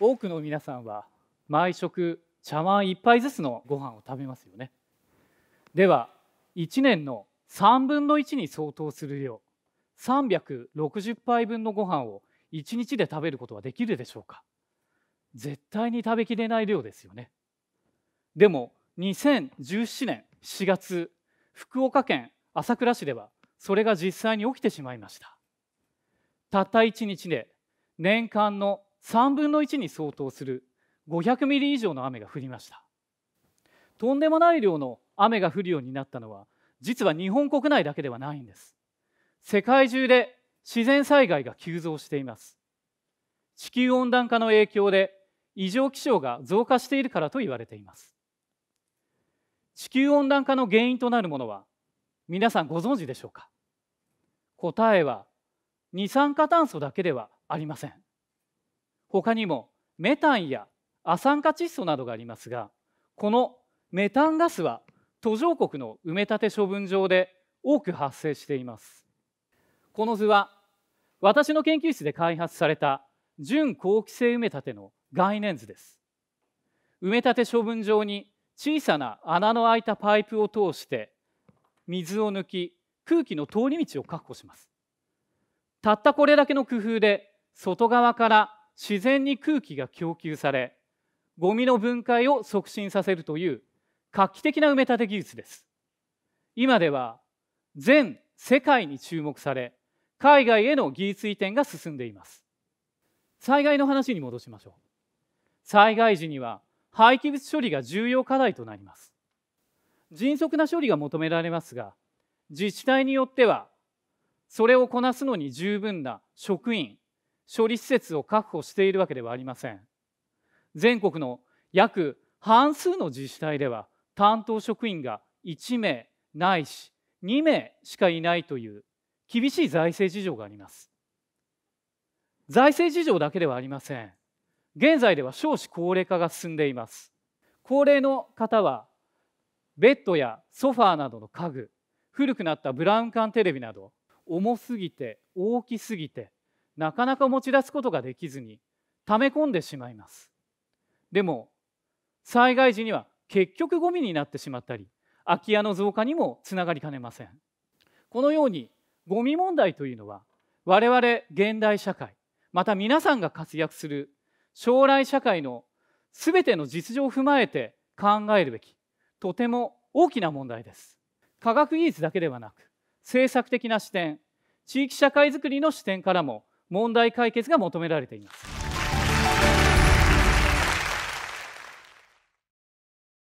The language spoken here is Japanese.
多くの皆さんは毎食茶碗1杯ずつのご飯を食べますよねでは1年の3分の1に相当する量360杯分のご飯を1日で食べることはできるでしょうか絶対に食べきれない量ですよねでも2017年4月福岡県朝倉市ではそれが実際に起きてしまいましたたった1日で年間の3分の1に相当する500ミリ以上の雨が降りましたとんでもない量の雨が降るようになったのは実は日本国内だけではないんです世界中で自然災害が急増しています地球温暖化の影響で異常気象が増加しているからと言われています地球温暖化の原因となるものは皆さんご存知でしょうか答えは二酸化炭素だけではありません他にもメタンや亜酸化窒素などがありますがこのメタンガスは途上国の埋め立て処分場で多く発生していますこの図は私の研究室で開発された準高規制埋め立ての概念図です埋め立て処分場に小さな穴の開いたパイプを通して水を抜き空気の通り道を確保しますたったこれだけの工夫で外側から自然に空気が供給されゴミの分解を促進させるという画期的な埋め立て技術です今では全世界に注目され海外への技術移転が進んでいます災害の話に戻しましょう災害時には廃棄物処理が重要課題となります迅速な処理が求められますが自治体によってはそれをこなすのに十分な職員処理施設を確保しているわけではありません全国の約半数の自治体では担当職員が1名ないし2名しかいないという厳しい財政事情があります財政事情だけではありません現在では少子高齢化が進んでいます高齢の方はベッドやソファーなどの家具古くなったブラウン管テレビなど重すぎて大きすぎてなかなか持ち出すことができずに溜め込んでしまいますでも災害時には結局ゴミになってしまったり空き家の増加にもつながりかねませんこのようにゴミ問題というのは我々現代社会また皆さんが活躍する将来社会の全ての実情を踏まえて考えるべきとても大きな問題です科学技術だけではなく政策的な視点地域社会づくりの視点からも問題解決が求められています